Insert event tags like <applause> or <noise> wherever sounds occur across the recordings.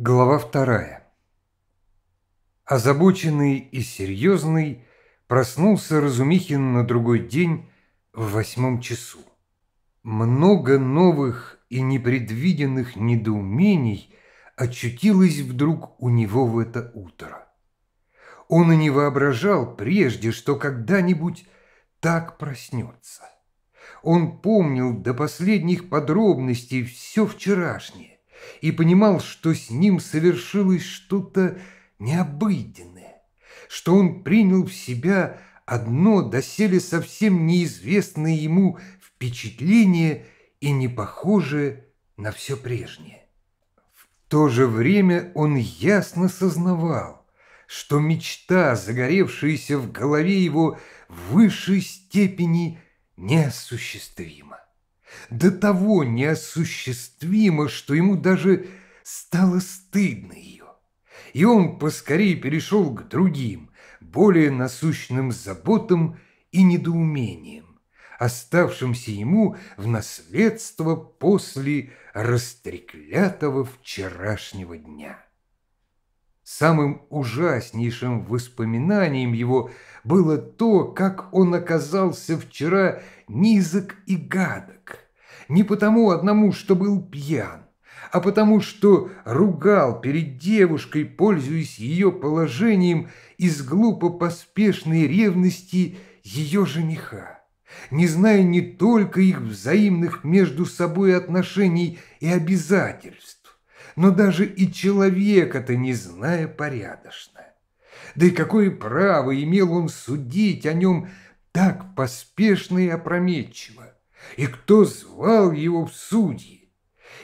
Глава вторая. Озабоченный и серьезный проснулся Разумихин на другой день в восьмом часу. Много новых и непредвиденных недоумений очутилось вдруг у него в это утро. Он и не воображал прежде, что когда-нибудь так проснется. Он помнил до последних подробностей все вчерашнее и понимал, что с ним совершилось что-то необыденное, что он принял в себя одно доселе совсем неизвестное ему впечатление и не похожее на все прежнее. В то же время он ясно сознавал, что мечта, загоревшаяся в голове его, в высшей степени неосуществима до того неосуществимо, что ему даже стало стыдно ее. И он поскорее перешел к другим, более насущным заботам и недоумениям, оставшимся ему в наследство после растреклятого вчерашнего дня. Самым ужаснейшим воспоминанием его было то, как он оказался вчера низок и гадок – не потому одному, что был пьян, а потому что ругал перед девушкой, пользуясь ее положением из глупо поспешной ревности ее жениха, не зная не только их взаимных между собой отношений и обязательств, но даже и человека-то не зная порядочно. Да и какое право имел он судить о нем так поспешно и опрометчиво? и кто звал его в судьи.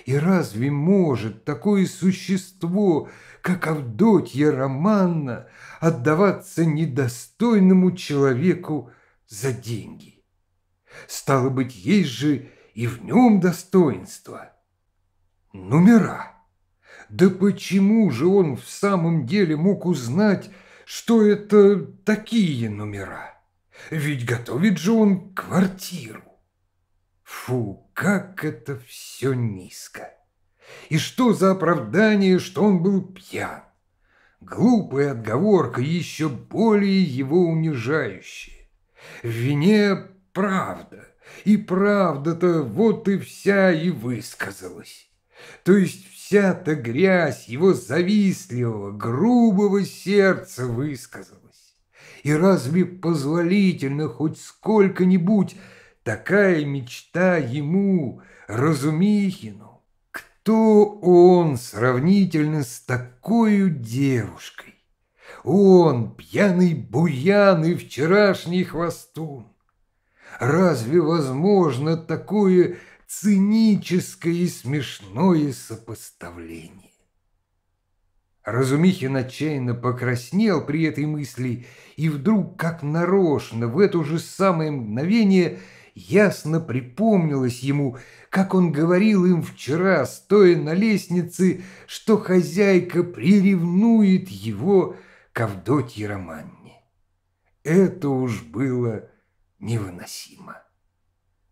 И разве может такое существо, как Авдотья Романна, отдаваться недостойному человеку за деньги? Стало быть, есть же и в нем достоинство. Номера. Да почему же он в самом деле мог узнать, что это такие номера? Ведь готовит же он квартиру. Фу, как это все низко! И что за оправдание, что он был пьян? Глупая отговорка, еще более его унижающая. В вине правда, и правда-то вот и вся и высказалась. То есть вся-то грязь его завистливого, грубого сердца высказалась. И разве позволительно хоть сколько-нибудь Такая мечта ему, Разумихину. Кто он сравнительно с такой девушкой? Он, пьяный буян и вчерашний хвостун. Разве возможно такое циническое и смешное сопоставление? Разумихин отчаянно покраснел при этой мысли и вдруг, как нарочно, в это же самое мгновение – Ясно припомнилось ему, как он говорил им вчера, стоя на лестнице, что хозяйка приревнует его к Авдотье Романне. Это уж было невыносимо.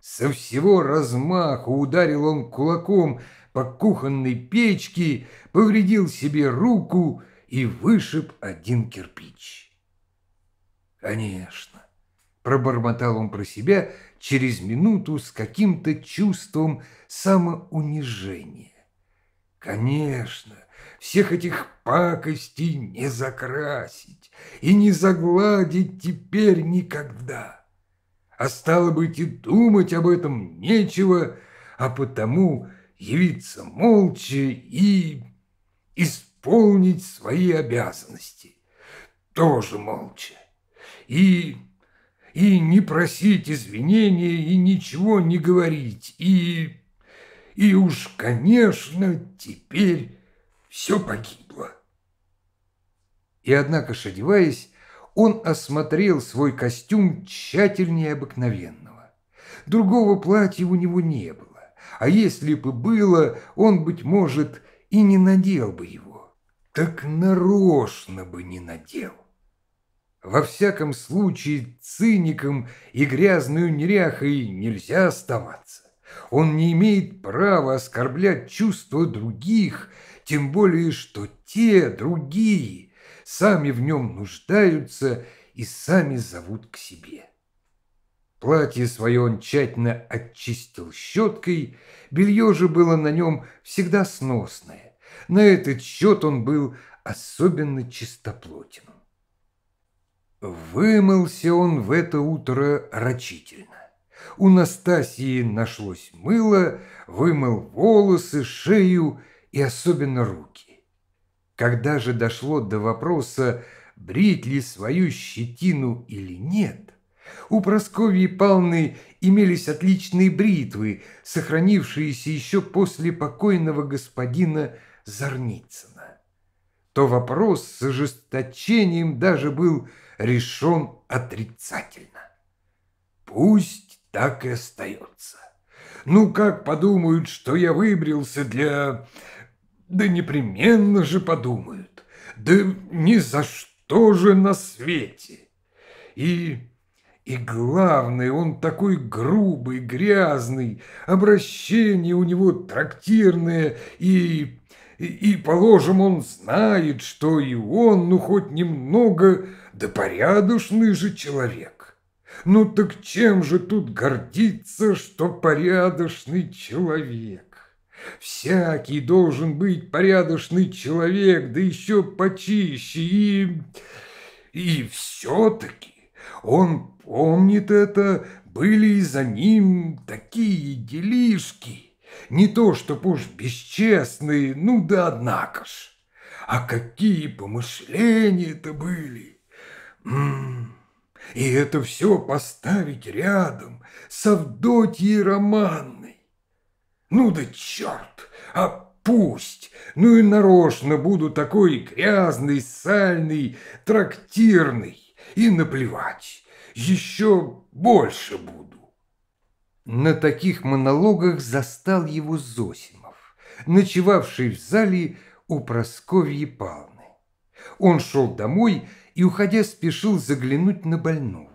Со всего размаха ударил он кулаком по кухонной печке, повредил себе руку и вышиб один кирпич. Конечно, Пробормотал он про себя через минуту с каким-то чувством самоунижения. Конечно, всех этих пакостей не закрасить и не загладить теперь никогда. А стало быть, и думать об этом нечего, а потому явиться молча и исполнить свои обязанности. Тоже молча. И и не просить извинения, и ничего не говорить, и... И уж, конечно, теперь все погибло. И однако, шадеваясь, он осмотрел свой костюм тщательнее обыкновенного. Другого платья у него не было, а если бы было, он, быть может, и не надел бы его. Так нарочно бы не надел. Во всяком случае, циником и грязную неряхой нельзя оставаться. Он не имеет права оскорблять чувства других, тем более, что те, другие, сами в нем нуждаются и сами зовут к себе. Платье свое он тщательно очистил щеткой, белье же было на нем всегда сносное. На этот счет он был особенно чистоплотен. Вымылся он в это утро рачительно. У Настасии нашлось мыло, вымыл волосы, шею и особенно руки. Когда же дошло до вопроса, брить ли свою щетину или нет, у Прасковьи Палны имелись отличные бритвы, сохранившиеся еще после покойного господина Зарницына. То вопрос с ожесточением даже был решен отрицательно. Пусть так и остается. Ну, как подумают, что я выбрился для... Да непременно же подумают. Да ни за что же на свете. И... И главное, он такой грубый, грязный, обращение у него трактирное и и, и, положим, он знает, что и он, ну, хоть немного, да порядочный же человек. Ну, так чем же тут гордиться, что порядочный человек? Всякий должен быть порядочный человек, да еще почище, и... И все-таки он помнит это, были и за ним такие делишки». Не то, чтоб уж бесчестные, ну да однако ж. А какие помышления-то были! М м-м, -м -м. И это все поставить рядом с Авдотьей Романной. Ну да черт, а пусть, ну и нарочно буду такой грязный, сальный, трактирный, и наплевать, еще больше буду. На таких монологах застал его Зосимов, ночевавший в зале у Просковьи Павловны. Он шел домой и, уходя, спешил заглянуть на больного.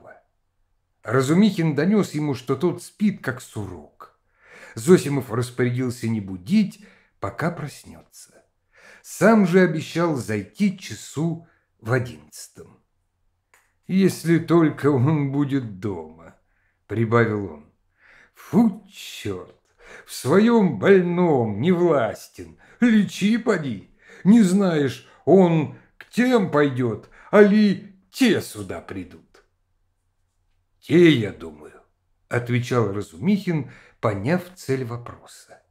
Разумихин донес ему, что тот спит, как сурок. Зосимов распорядился не будить, пока проснется. Сам же обещал зайти часу в одиннадцатом. «Если только он будет дома», — прибавил он. Фу, черт! В своем больном не властен. Лечи, поди. Не знаешь, он к тем пойдет, а ли те сюда придут. Те, я думаю, отвечал Разумихин, поняв цель вопроса.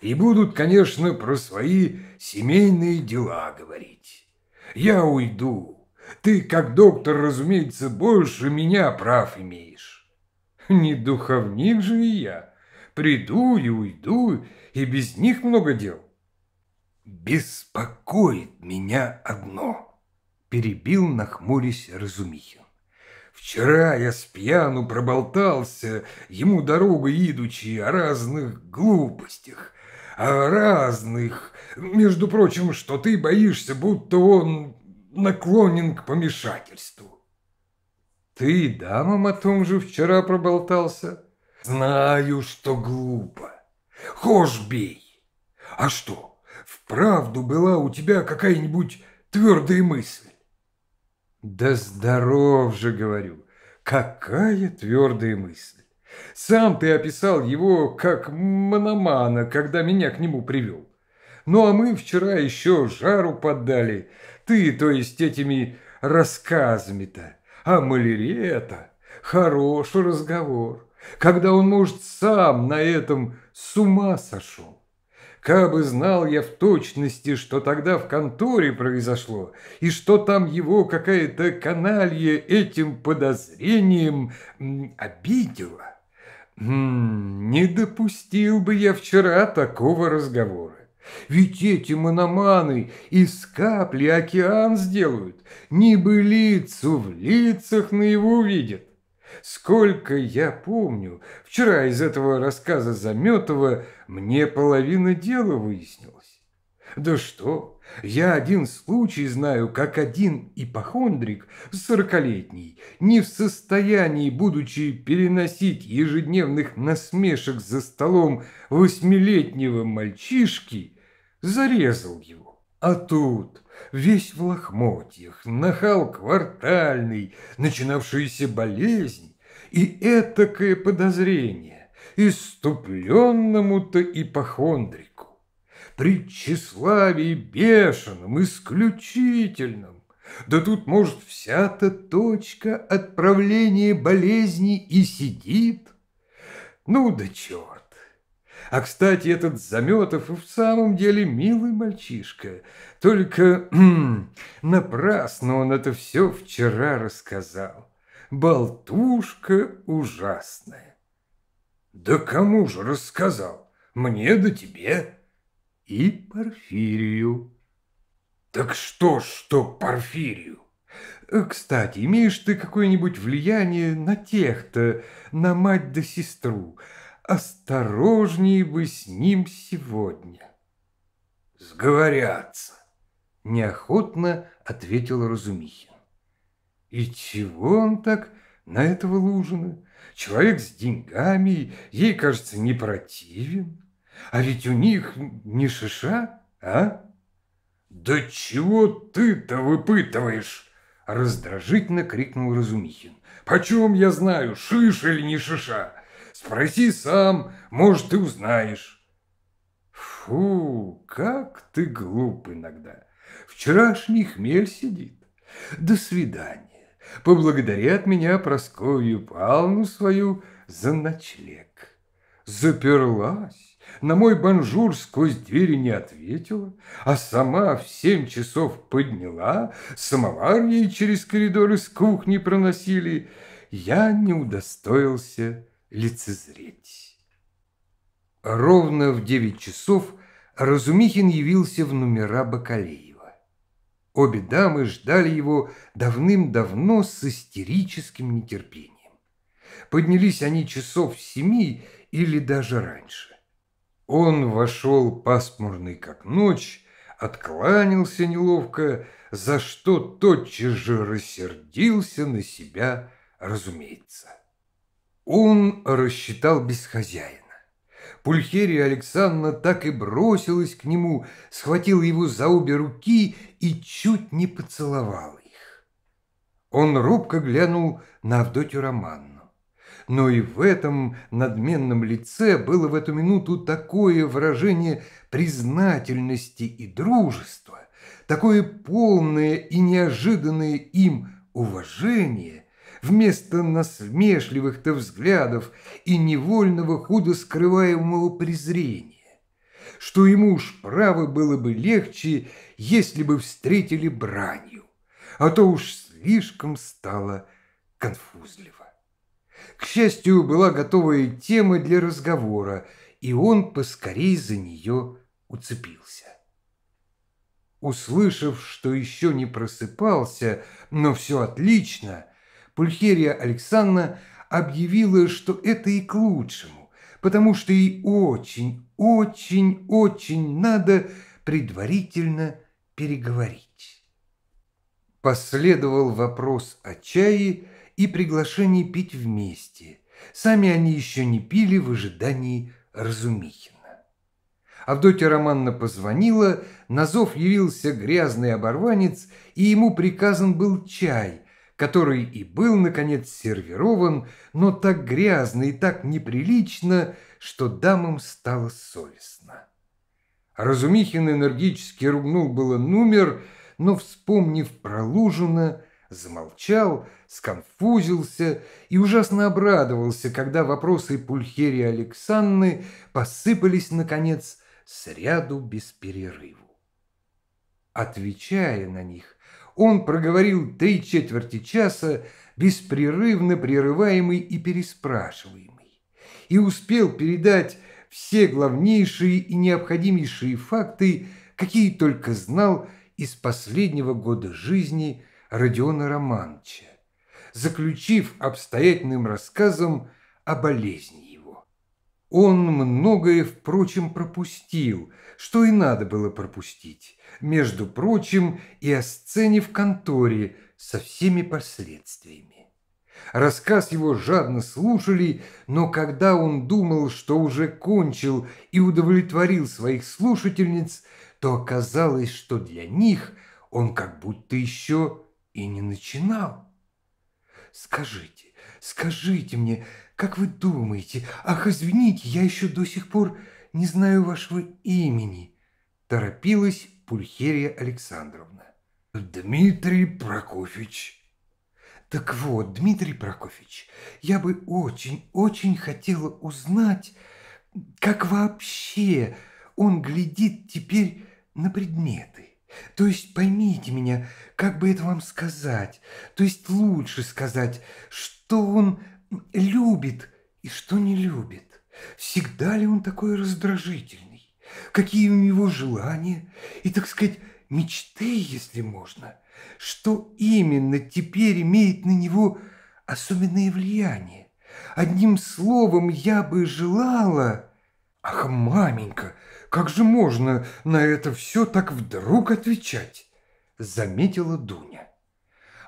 И будут, конечно, про свои семейные дела говорить. Я уйду. Ты, как доктор, разумеется, больше меня прав имеешь. Не духовник же и я. Приду и уйду, и без них много дел. Беспокоит меня одно, перебил нахмурясь Разумихин. Вчера я с пьяну проболтался, ему дорогой идучи, о разных глупостях, о разных, между прочим, что ты боишься, будто он наклонен к помешательству. Ты и дамам о том же вчера проболтался. Знаю, что глупо. Хошь бей. А что, вправду была у тебя какая-нибудь твердая мысль? Да здоров же, говорю. Какая твердая мысль. Сам ты описал его как мономана, когда меня к нему привел. Ну а мы вчера еще жару поддали. Ты, то есть, этими рассказами-то. А малярия-то – хороший разговор, когда он, может, сам на этом с ума сошел. Кабы знал я в точности, что тогда в конторе произошло, и что там его какая-то каналья этим подозрением обидела. не допустил бы я вчера такого разговора. Ведь эти мономаны из капли океан сделают, небылицу в лицах на его увидят. Сколько я помню, вчера из этого рассказа Заметова мне половина дела выяснилось. Да что, я один случай знаю, как один ипохондрик, сорокалетний, не в состоянии, будучи переносить ежедневных насмешек за столом восьмилетнего мальчишки, зарезал его. А тут весь в лохмотьях, нахал квартальный, начинавшаяся болезнь и этакое подозрение иступленному-то ипохондрику предчиславии бешеном, исключительном. Да тут, может, вся-то точка отправления болезни и сидит. Ну да черт. А, кстати, этот Заметов и в самом деле милый мальчишка. Только хм, напрасно он это все вчера рассказал. Болтушка ужасная. Да кому же рассказал? Мне да тебе и Порфирию. Так что, что Порфирию? Э, кстати, имеешь ты какое-нибудь влияние на тех-то, на мать да сестру? Осторожнее бы с ним сегодня. Сговорятся, неохотно ответил Разумихин. И чего он так на этого Лужина? Человек с деньгами, ей, кажется, не противен. А ведь у них не шиша, а? Да чего ты-то выпытываешь? Раздражительно крикнул Разумихин. Почем я знаю, шиш или не шиша? Спроси сам, может, ты узнаешь. Фу, как ты глуп иногда. Вчерашний хмель сидит. До свидания. Поблагодари от меня просковью Павловну свою за ночлег. Заперлась на мой банжур сквозь двери не ответила, а сама в семь часов подняла, самовар ей через коридоры с кухни проносили, я не удостоился лицезреть. Ровно в девять часов Разумихин явился в номера Бакалеева. Обе дамы ждали его давным-давно с истерическим нетерпением. Поднялись они часов в семи или даже раньше. Он вошел пасмурный, как ночь, откланялся неловко, за что тотчас же рассердился на себя, разумеется. Он рассчитал без хозяина. Пульхерия Александровна так и бросилась к нему, схватила его за обе руки и чуть не поцеловала их. Он робко глянул на Авдотью Романну но и в этом надменном лице было в эту минуту такое выражение признательности и дружества, такое полное и неожиданное им уважение, вместо насмешливых-то взглядов и невольного худо скрываемого презрения что ему уж право было бы легче, если бы встретили бранью, а то уж слишком стало конфузливо. К счастью, была готовая тема для разговора, и он поскорей за нее уцепился. Услышав, что еще не просыпался, но все отлично, Пульхерия Александровна объявила, что это и к лучшему, потому что ей очень, очень, очень надо предварительно переговорить. Последовал вопрос о чае, и приглашение пить вместе. Сами они еще не пили в ожидании Разумихина. Авдотья Романна позвонила, на зов явился грязный оборванец, и ему приказан был чай, который и был, наконец, сервирован, но так грязно и так неприлично, что дамам стало совестно. Разумихин энергически ругнул было номер, но, вспомнив про Лужина, замолчал, сконфузился и ужасно обрадовался, когда вопросы Пульхерии Александры посыпались, наконец, с ряду без перерыву. Отвечая на них, он проговорил три четверти часа, беспрерывно прерываемый и переспрашиваемый, и успел передать все главнейшие и необходимейшие факты, какие только знал из последнего года жизни – Родиона Романча, заключив обстоятельным рассказом о болезни его. Он многое, впрочем, пропустил, что и надо было пропустить, между прочим, и о сцене в конторе со всеми последствиями. Рассказ его жадно слушали, но когда он думал, что уже кончил и удовлетворил своих слушательниц, то оказалось, что для них он как будто еще и не начинал. Скажите, скажите мне, как вы думаете? Ах, извините, я еще до сих пор не знаю вашего имени. Торопилась Пульхерия Александровна. Дмитрий Прокофьевич. Так вот, Дмитрий Прокофьевич, я бы очень-очень хотела узнать, как вообще он глядит теперь на предметы. То есть поймите меня, как бы это вам сказать, то есть лучше сказать, что он любит и что не любит. Всегда ли он такой раздражительный? Какие у него желания и, так сказать, мечты, если можно? Что именно теперь имеет на него особенное влияние? Одним словом, я бы желала... Ах, маменька, как же можно на это все так вдруг отвечать?» – заметила Дуня.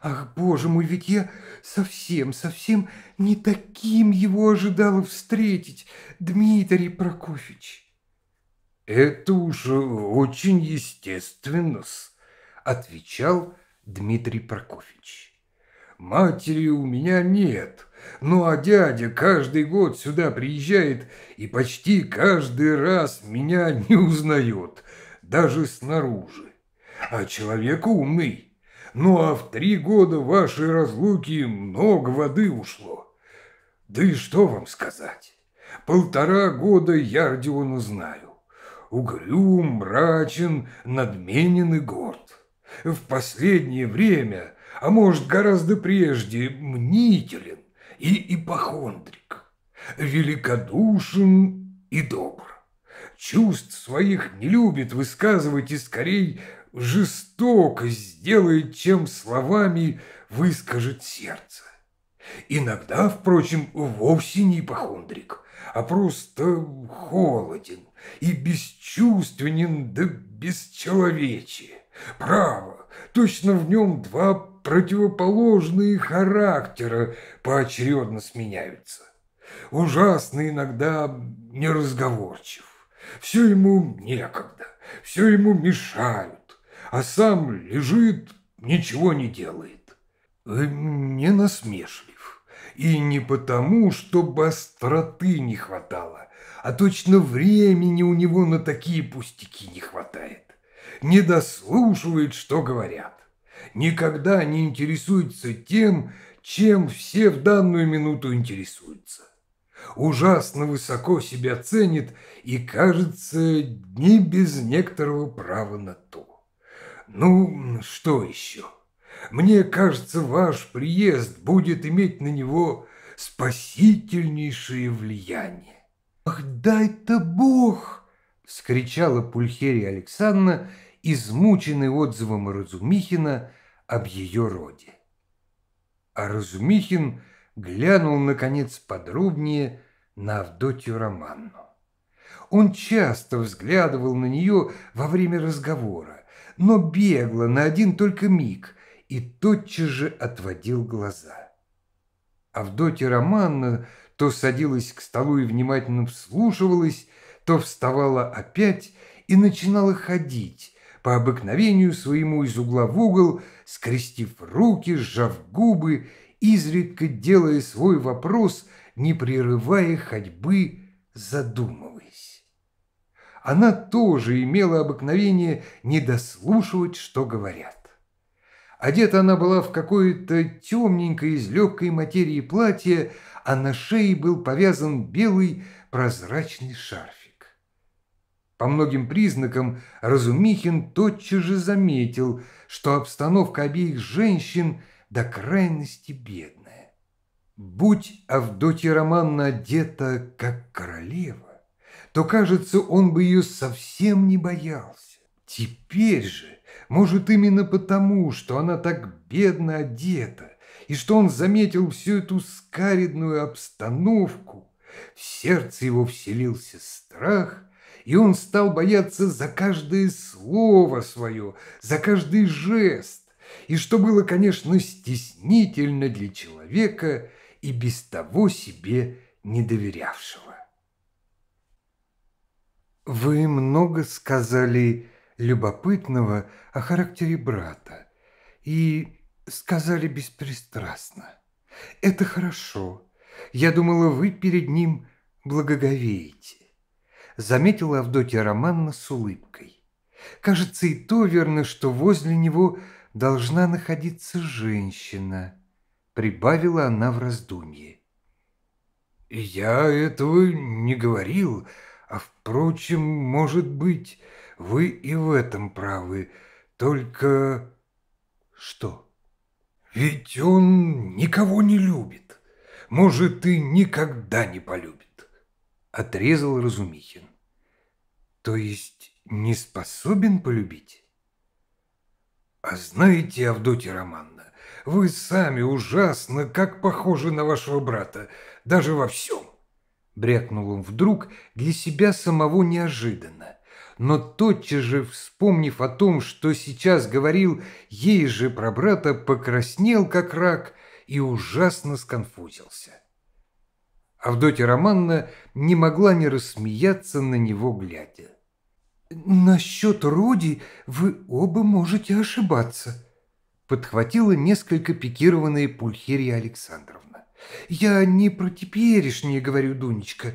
«Ах, боже мой, ведь я совсем, совсем не таким его ожидала встретить, Дмитрий Прокофьевич!» «Это уж очень естественно отвечал Дмитрий Прокофьевич. «Матери у меня нет, ну а дядя каждый год сюда приезжает и почти каждый раз меня <laughs> не узнает, даже снаружи. А человек умный. Ну а в три года вашей разлуки много воды ушло. Да и что вам сказать? Полтора года Ярдиона знаю. Угрюм, мрачен, надменен и горд. В последнее время, а может гораздо прежде, мнителен и ипохондрик, великодушен и добр. Чувств своих не любит высказывать и скорей жестоко сделает, чем словами выскажет сердце. Иногда, впрочем, вовсе не ипохондрик, а просто холоден и бесчувственен до да бесчеловечия. Право, точно в нем два противоположные характера поочередно сменяются. Ужасно иногда неразговорчив. Все ему некогда, все ему мешают, а сам лежит, ничего не делает. Э, не насмешлив. И не потому, чтобы остроты не хватало, а точно времени у него на такие пустяки не хватает. Не дослушивает, что говорят никогда не интересуется тем, чем все в данную минуту интересуются. Ужасно высоко себя ценит и, кажется, не без некоторого права на то. Ну, что еще? Мне кажется, ваш приезд будет иметь на него спасительнейшее влияние. «Ах, дай-то Бог!» – вскричала Пульхерия Александровна – измучены отзывом Разумихина об ее роде. А Разумихин глянул, наконец, подробнее на Авдотью Романну. Он часто взглядывал на нее во время разговора, но бегло на один только миг и тотчас же отводил глаза. Авдотья Романна то садилась к столу и внимательно вслушивалась, то вставала опять и начинала ходить, по обыкновению своему из угла в угол, скрестив руки, сжав губы, изредка делая свой вопрос, не прерывая ходьбы, задумываясь. Она тоже имела обыкновение не дослушивать, что говорят. Одета она была в какое-то темненькое из легкой материи платье, а на шее был повязан белый прозрачный шарф. По многим признакам Разумихин тотчас же заметил, что обстановка обеих женщин до крайности бедная. Будь Авдотья Романна одета как королева, то, кажется, он бы ее совсем не боялся. Теперь же, может, именно потому, что она так бедно одета, и что он заметил всю эту скаридную обстановку, в сердце его вселился страх – и он стал бояться за каждое слово свое, за каждый жест, и что было, конечно, стеснительно для человека и без того себе не доверявшего. «Вы много сказали любопытного о характере брата и сказали беспристрастно. Это хорошо. Я думала, вы перед ним благоговеете заметила Авдотья Романна с улыбкой. Кажется, и то верно, что возле него должна находиться женщина, прибавила она в раздумье. Я этого не говорил, а впрочем, может быть, вы и в этом правы, только... Что? Ведь он никого не любит. Может, и никогда не полюбит отрезал Разумихин. То есть не способен полюбить? А знаете, Авдотья Романна, вы сами ужасно как похожи на вашего брата, даже во всем. Брякнул он вдруг для себя самого неожиданно, но тотчас же, вспомнив о том, что сейчас говорил ей же про брата, покраснел как рак и ужасно сконфузился. Авдотья Романна не могла не рассмеяться на него глядя. «Насчет роди вы оба можете ошибаться», — подхватила несколько пикированные Пульхерия Александровна. «Я не про теперешнее говорю, Дунечка.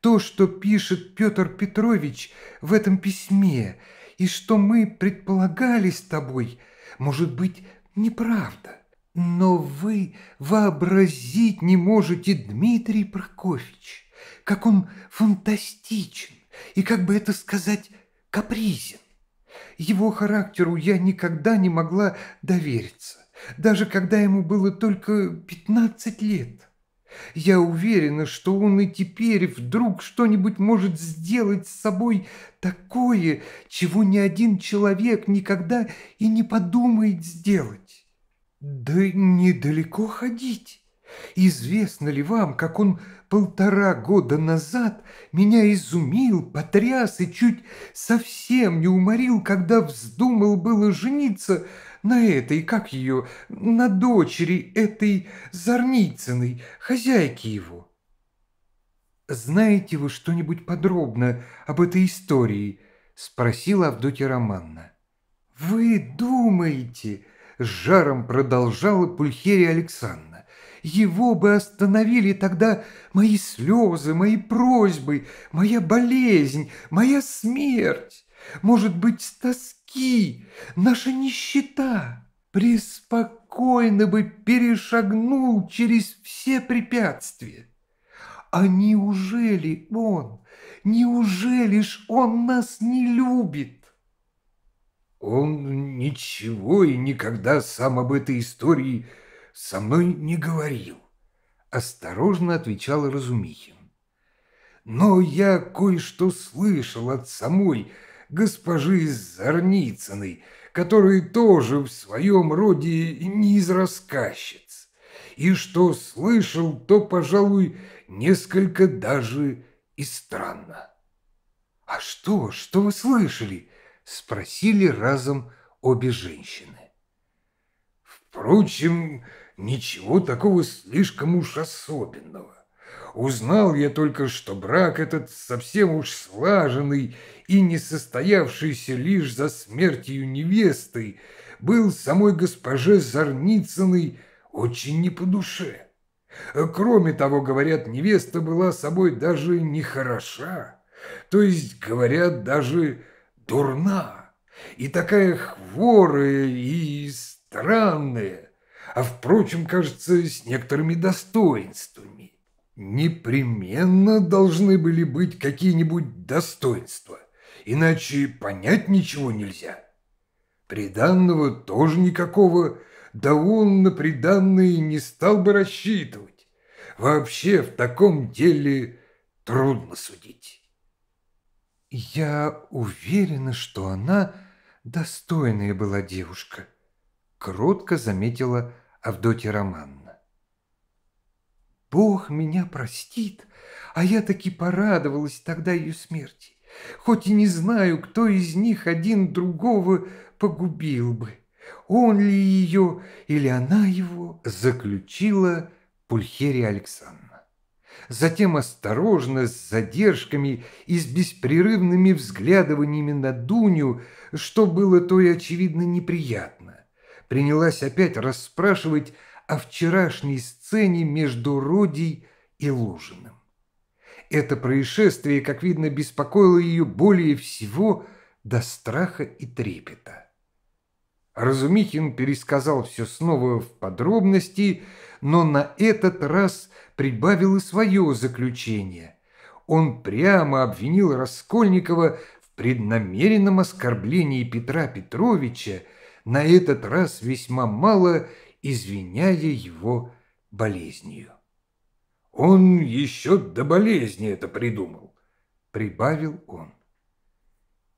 То, что пишет Петр Петрович в этом письме, и что мы предполагали с тобой, может быть, неправда. Но вы вообразить не можете, Дмитрий Прокофьевич, как он фантастичен и, как бы это сказать, капризен. Его характеру я никогда не могла довериться, даже когда ему было только 15 лет. Я уверена, что он и теперь вдруг что-нибудь может сделать с собой такое, чего ни один человек никогда и не подумает сделать. Да недалеко ходить. Известно ли вам, как он полтора года назад меня изумил, потряс и чуть совсем не уморил, когда вздумал было жениться на этой, как ее, на дочери этой Зарницыной, хозяйки его? «Знаете вы что-нибудь подробно об этой истории?» – спросила Авдотья Романна. «Вы думаете, с жаром продолжала Пульхерия Александровна. Его бы остановили тогда мои слезы, мои просьбы, моя болезнь, моя смерть, может быть, с тоски, наша нищета. Преспокойно бы перешагнул через все препятствия. А неужели он, неужели ж он нас не любит? Он ничего и никогда сам об этой истории со мной не говорил, осторожно отвечал Разумихин. Но я кое-что слышал от самой госпожи Зарницыной, которая тоже в своем роде не из рассказчиц, и что слышал, то, пожалуй, несколько даже и странно. «А что, что вы слышали?» спросили разом обе женщины. Впрочем, ничего такого слишком уж особенного. Узнал я только, что брак этот совсем уж слаженный и не состоявшийся лишь за смертью невесты, был самой госпоже Зарницыной очень не по душе. Кроме того, говорят, невеста была собой даже нехороша, то есть, говорят, даже дурна и такая хворая и странная, а, впрочем, кажется, с некоторыми достоинствами. Непременно должны были быть какие-нибудь достоинства, иначе понять ничего нельзя. Приданного тоже никакого, да он на приданные не стал бы рассчитывать. Вообще в таком деле трудно судить. Я уверена, что она достойная была девушка, кротко заметила Авдотья Романна. Бог меня простит, а я таки порадовалась тогда ее смерти, хоть и не знаю, кто из них один другого погубил бы. Он ли ее или она его, заключила Пульхерия Александровна затем осторожно, с задержками и с беспрерывными взглядываниями на Дуню, что было то и очевидно неприятно, принялась опять расспрашивать о вчерашней сцене между Родей и Лужиным. Это происшествие, как видно, беспокоило ее более всего до страха и трепета. Разумихин пересказал все снова в подробности, но на этот раз прибавил и свое заключение. Он прямо обвинил Раскольникова в преднамеренном оскорблении Петра Петровича, на этот раз весьма мало извиняя его болезнью. «Он еще до болезни это придумал», — прибавил он.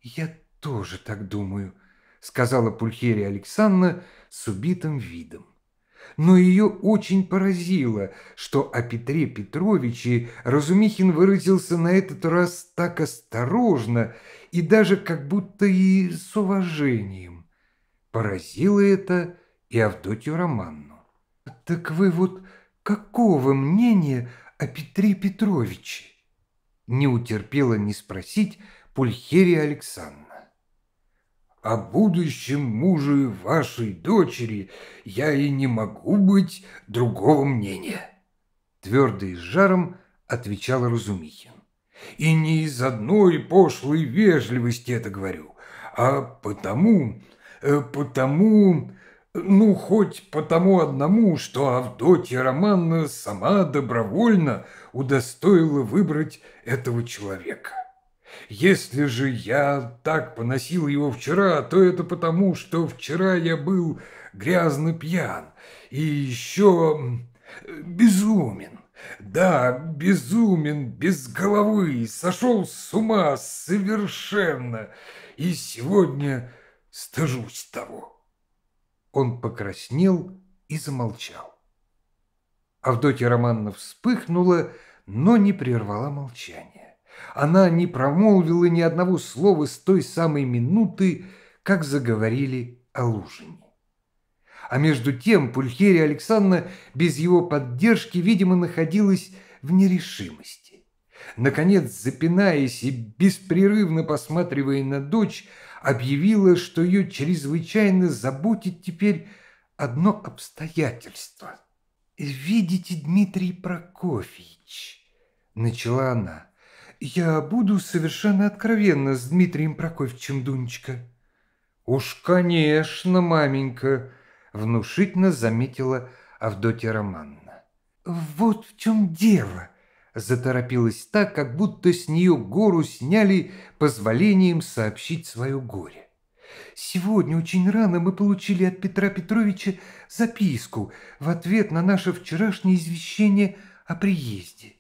«Я тоже так думаю», — сказала Пульхерия Александровна с убитым видом но ее очень поразило, что о Петре Петровиче Разумихин выразился на этот раз так осторожно и даже как будто и с уважением. Поразило это и Авдотью Романну. «Так вы вот какого мнения о Петре Петровиче?» не утерпела не спросить Пульхерия Александровна. О будущем муже вашей дочери я и не могу быть другого мнения. Твердо и с жаром отвечал Разумихин. И не из одной пошлой вежливости это говорю, а потому, э, потому, ну, хоть потому одному, что Авдотья Романна сама добровольно удостоила выбрать этого человека. Если же я так поносил его вчера, то это потому, что вчера я был грязно пьян и еще безумен. Да, безумен, без головы, сошел с ума совершенно, и сегодня стыжусь того. Он покраснел и замолчал. Авдотья Романовна вспыхнула, но не прервала молчание. Она не промолвила ни одного слова с той самой минуты, как заговорили о Лужине. А между тем Пульхерия Александра без его поддержки, видимо, находилась в нерешимости. Наконец, запинаясь и беспрерывно посматривая на дочь, объявила, что ее чрезвычайно заботит теперь одно обстоятельство. «Видите, Дмитрий Прокофьевич», — начала она, — я буду совершенно откровенна с Дмитрием Прокофьевичем, Дунечка». «Уж, конечно, маменька», — внушительно заметила Авдотья Романна. «Вот в чем дело», — заторопилась так, как будто с нее гору сняли позволением сообщить свое горе. Сегодня очень рано мы получили от Петра Петровича записку в ответ на наше вчерашнее извещение о приезде.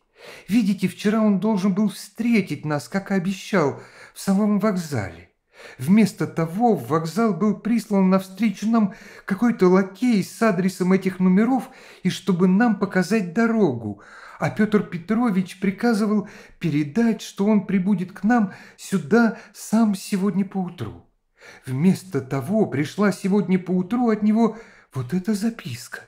Видите, вчера он должен был встретить нас, как и обещал, в самом вокзале. Вместо того в вокзал был прислан навстречу нам какой-то лакей с адресом этих номеров и чтобы нам показать дорогу, а Петр Петрович приказывал передать, что он прибудет к нам сюда сам сегодня поутру. Вместо того пришла сегодня поутру от него вот эта записка.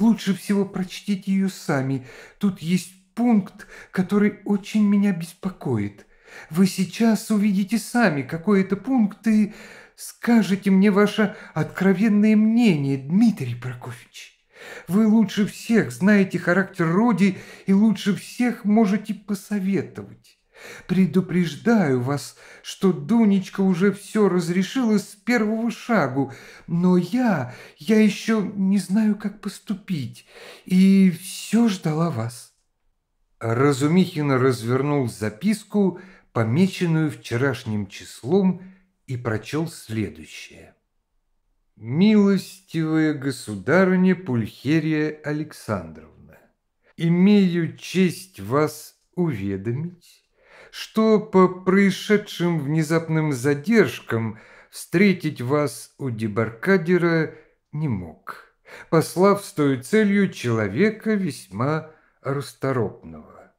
Лучше всего прочтите ее сами, тут есть пункт, который очень меня беспокоит. Вы сейчас увидите сами какой это пункт и скажете мне ваше откровенное мнение, Дмитрий Прокофьевич. Вы лучше всех знаете характер Роди и лучше всех можете посоветовать. Предупреждаю вас, что Дунечка уже все разрешила с первого шагу, но я, я еще не знаю, как поступить, и все ждала вас. Разумихин развернул записку, помеченную вчерашним числом, и прочел следующее. «Милостивая государыня Пульхерия Александровна, имею честь вас уведомить, что по происшедшим внезапным задержкам встретить вас у дебаркадера не мог, послав с той целью человека весьма расторопного.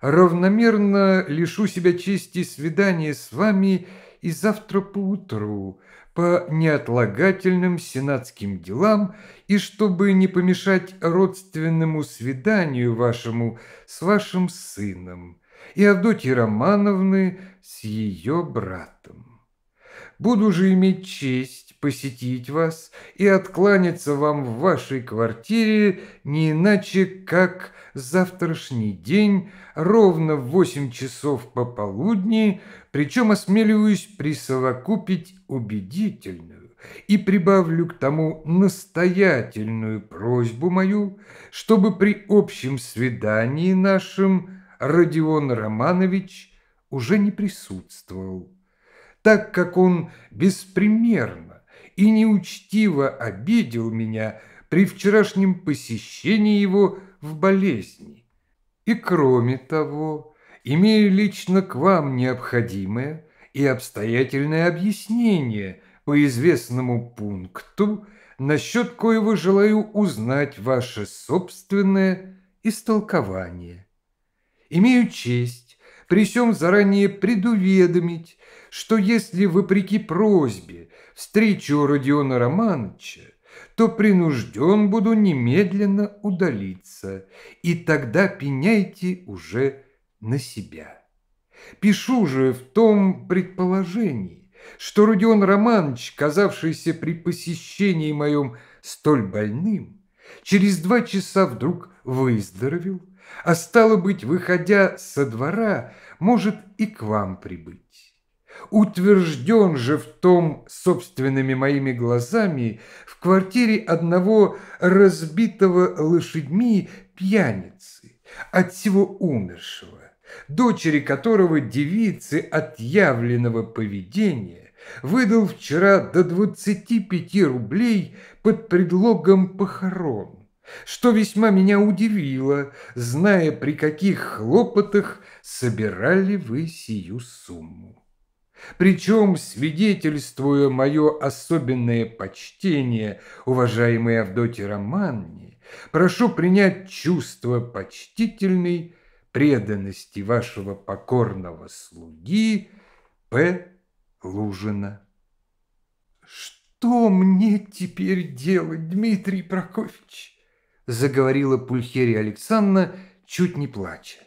Равномерно лишу себя чести свидания с вами и завтра поутру по неотлагательным сенатским делам и чтобы не помешать родственному свиданию вашему с вашим сыном и Авдотьи Романовны с ее братом. Буду же иметь честь посетить вас и откланяться вам в вашей квартире не иначе, как завтрашний день, ровно в восемь часов пополудни, причем осмеливаюсь присовокупить убедительную и прибавлю к тому настоятельную просьбу мою, чтобы при общем свидании нашем Родион Романович уже не присутствовал так как он беспримерно и неучтиво обидел меня при вчерашнем посещении его в болезни. И кроме того, имею лично к вам необходимое и обстоятельное объяснение по известному пункту, насчет коего желаю узнать ваше собственное истолкование. Имею честь при всем заранее предуведомить что если, вопреки просьбе, встречу Родиона Романовича, то принужден буду немедленно удалиться, и тогда пеняйте уже на себя. Пишу же в том предположении, что Родион Романович, казавшийся при посещении моем столь больным, через два часа вдруг выздоровел, а стало быть, выходя со двора, может и к вам прибыть утвержден же в том собственными моими глазами в квартире одного разбитого лошадьми пьяницы, от всего умершего, дочери которого девицы от явленного поведения выдал вчера до 25 рублей под предлогом похорон что весьма меня удивило, зная, при каких хлопотах собирали вы сию сумму. Причем, свидетельствуя мое особенное почтение, уважаемой Авдоте Романне, прошу принять чувство почтительной преданности вашего покорного слуги П. Лужина. «Что мне теперь делать, Дмитрий Прокофьевич?» заговорила Пульхерия Александровна, чуть не плача.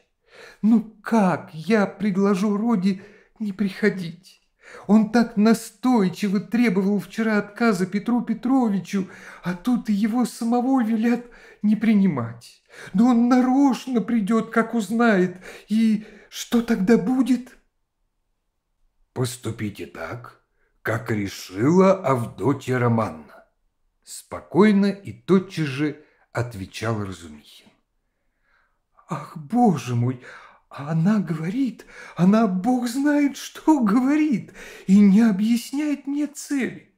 «Ну как я предложу Роде не приходить. Он так настойчиво требовал вчера отказа Петру Петровичу, а тут и его самого велят не принимать. Но он нарочно придет, как узнает, и что тогда будет? Поступите так, как решила Авдотья Романна. Спокойно и тотчас же отвечал Разумихин. Ах, боже мой, а она говорит, она бог знает, что <laughs> говорит, и не объясняет мне цели.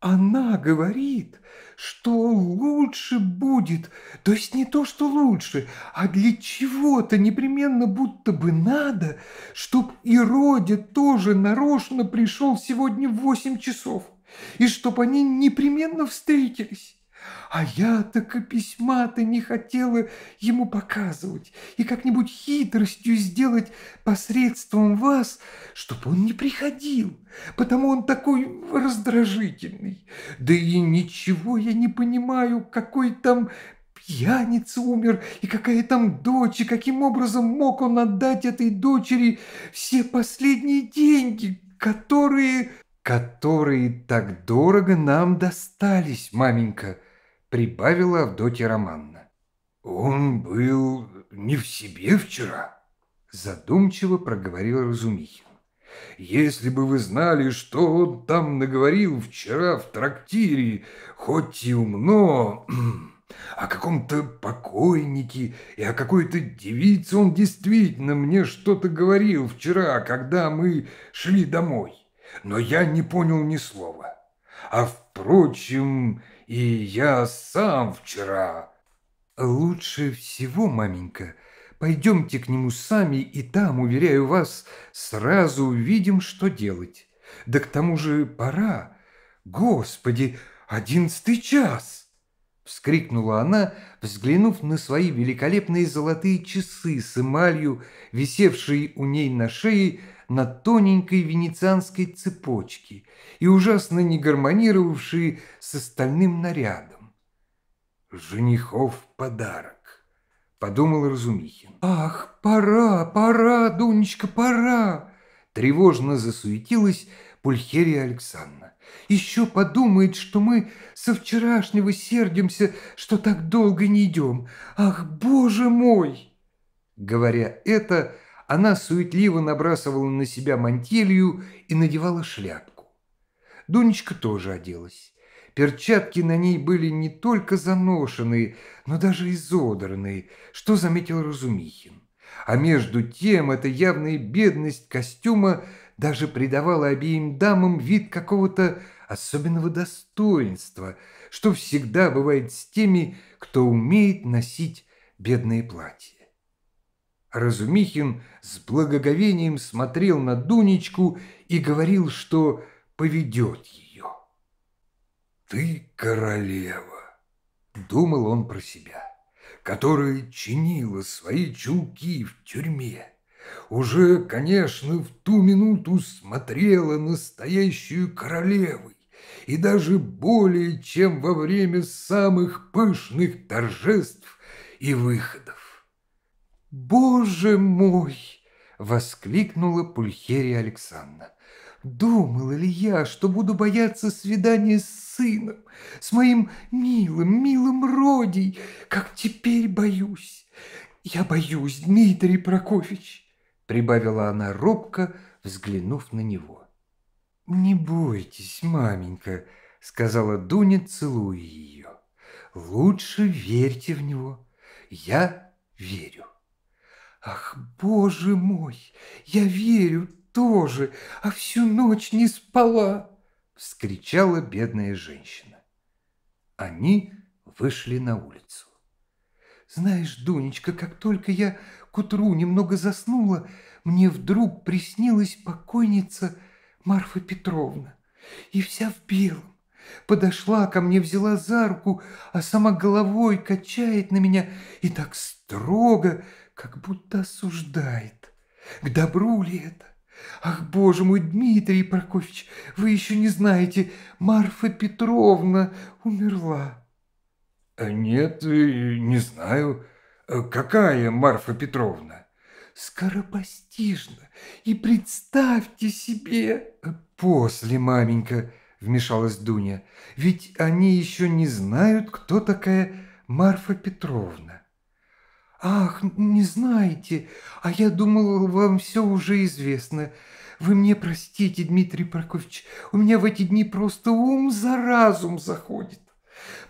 Она говорит, что лучше будет, то есть не то, что лучше, а для чего-то непременно будто бы надо, чтоб и Роде тоже нарочно пришел сегодня в восемь часов, и чтоб они непременно встретились. А я так и письма-то не хотела ему показывать и как-нибудь хитростью сделать посредством вас, чтобы он не приходил, потому он такой раздражительный. Да и ничего я не понимаю, какой там пьяница умер, и какая там дочь, и каким образом мог он отдать этой дочери все последние деньги, которые... которые так дорого нам достались, маменька, — прибавила Авдотья Романна. «Он был не в себе вчера», – задумчиво проговорил Разумихин. «Если бы вы знали, что он там наговорил вчера в трактире, хоть и умно, <clears throat> о каком-то покойнике и о какой-то девице он действительно мне что-то говорил вчера, когда мы шли домой, но я не понял ни слова. А, впрочем, и я сам вчера». «Лучше всего, маменька, пойдемте к нему сами, и там, уверяю вас, сразу увидим, что делать. Да к тому же пора. Господи, одиннадцатый час!» Вскрикнула она, взглянув на свои великолепные золотые часы с эмалью, висевшие у ней на шее, на тоненькой венецианской цепочке и ужасно не гармонировавшие с остальным нарядом. «Женихов подарок», — подумал Разумихин. «Ах, пора, пора, Дунечка, пора!» Тревожно засуетилась Пульхерия Александровна. «Еще подумает, что мы со вчерашнего сердимся, что так долго не идем. Ах, боже мой!» Говоря это, — она суетливо набрасывала на себя мантилью и надевала шляпку. Дунечка тоже оделась. Перчатки на ней были не только заношены, но даже изодраны, что заметил Разумихин. А между тем эта явная бедность костюма даже придавала обеим дамам вид какого-то особенного достоинства, что всегда бывает с теми, кто умеет носить бедные платья. Разумихин с благоговением смотрел на Дунечку и говорил, что поведет ее. «Ты королева», — думал он про себя, которая чинила свои чулки в тюрьме. Уже, конечно, в ту минуту смотрела настоящую королевой, и даже более, чем во время самых пышных торжеств и выходов. «Боже мой!» – воскликнула Пульхерия Александровна. Думала ли я, что буду бояться свидания с сыном, с моим милым, милым Родей, как теперь боюсь? Я боюсь, Дмитрий Прокофьевич, — прибавила она робко, взглянув на него. «Не бойтесь, маменька», — сказала Дуня, целуя ее. «Лучше верьте в него. Я верю». Ах, боже мой, я верю тоже, а всю ночь не спала!» — вскричала бедная женщина. Они вышли на улицу. «Знаешь, Дунечка, как только я к утру немного заснула, мне вдруг приснилась покойница Марфа Петровна, и вся в белом. Подошла ко мне, взяла за руку, а сама головой качает на меня и так строго, как будто осуждает. К добру ли это? Ах, боже мой, Дмитрий Прокофьевич, вы еще не знаете, Марфа Петровна умерла. Э, нет, э, не знаю. Э, какая Марфа Петровна? Скоропостижно. И представьте себе... После, маменька, вмешалась Дуня, ведь они еще не знают, кто такая Марфа Петровна. «Ах, не знаете, а я думал, вам все уже известно. Вы мне простите, Дмитрий Прокофьевич, у меня в эти дни просто ум за разум заходит.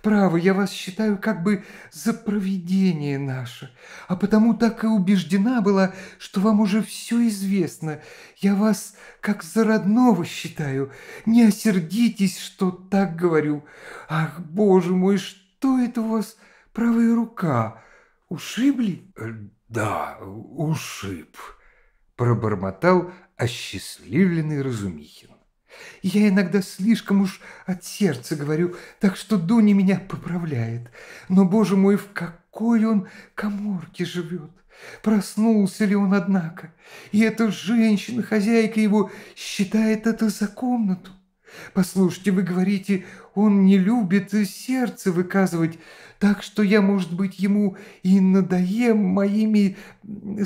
Право, я вас считаю как бы за провидение наше, а потому так и убеждена была, что вам уже все известно. Я вас как за родного считаю. Не осердитесь, что так говорю. Ах, боже мой, что это у вас правая рука?» Ушибли? Э, да, ушиб, пробормотал осчастливленный Разумихин. Я иногда слишком уж от сердца говорю, так что Дуня меня поправляет. Но, боже мой, в какой он коморке живет! Проснулся ли он, однако? И эта женщина, хозяйка его, считает это за комнату. Послушайте, вы говорите, он не любит сердце выказывать, так что я, может быть, ему и надоем моими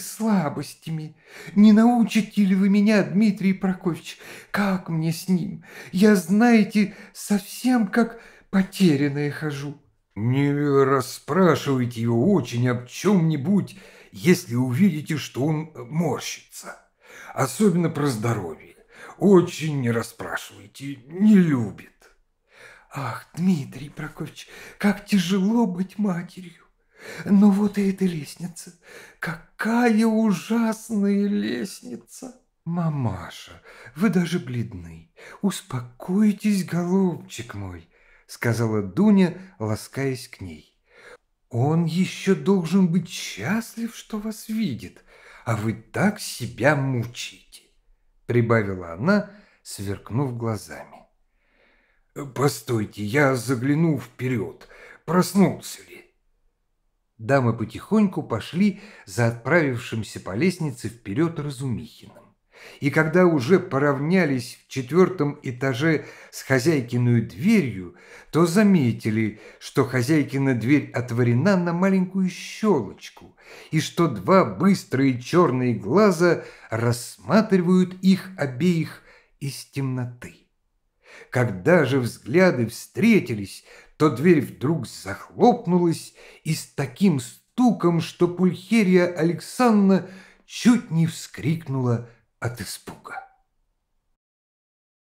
слабостями. Не научите ли вы меня, Дмитрий Прокофьевич, как мне с ним? Я, знаете, совсем как потерянная хожу. Не расспрашивайте его очень об чем-нибудь, если увидите, что он морщится, особенно про здоровье очень не расспрашивайте, не любит. Ах, Дмитрий Прокофьевич, как тяжело быть матерью. Но вот и эта лестница. Какая ужасная лестница. Мамаша, вы даже бледны. Успокойтесь, голубчик мой, сказала Дуня, ласкаясь к ней. Он еще должен быть счастлив, что вас видит, а вы так себя мучаете. — прибавила она, сверкнув глазами. «Э, «Постойте, я загляну вперед. Проснулся ли?» Дамы потихоньку пошли за отправившимся по лестнице вперед Разумихиным и когда уже поравнялись в четвертом этаже с хозяйкиной дверью, то заметили, что хозяйкина дверь отворена на маленькую щелочку, и что два быстрые черные глаза рассматривают их обеих из темноты. Когда же взгляды встретились, то дверь вдруг захлопнулась и с таким стуком, что Пульхерия Александровна чуть не вскрикнула от испуга.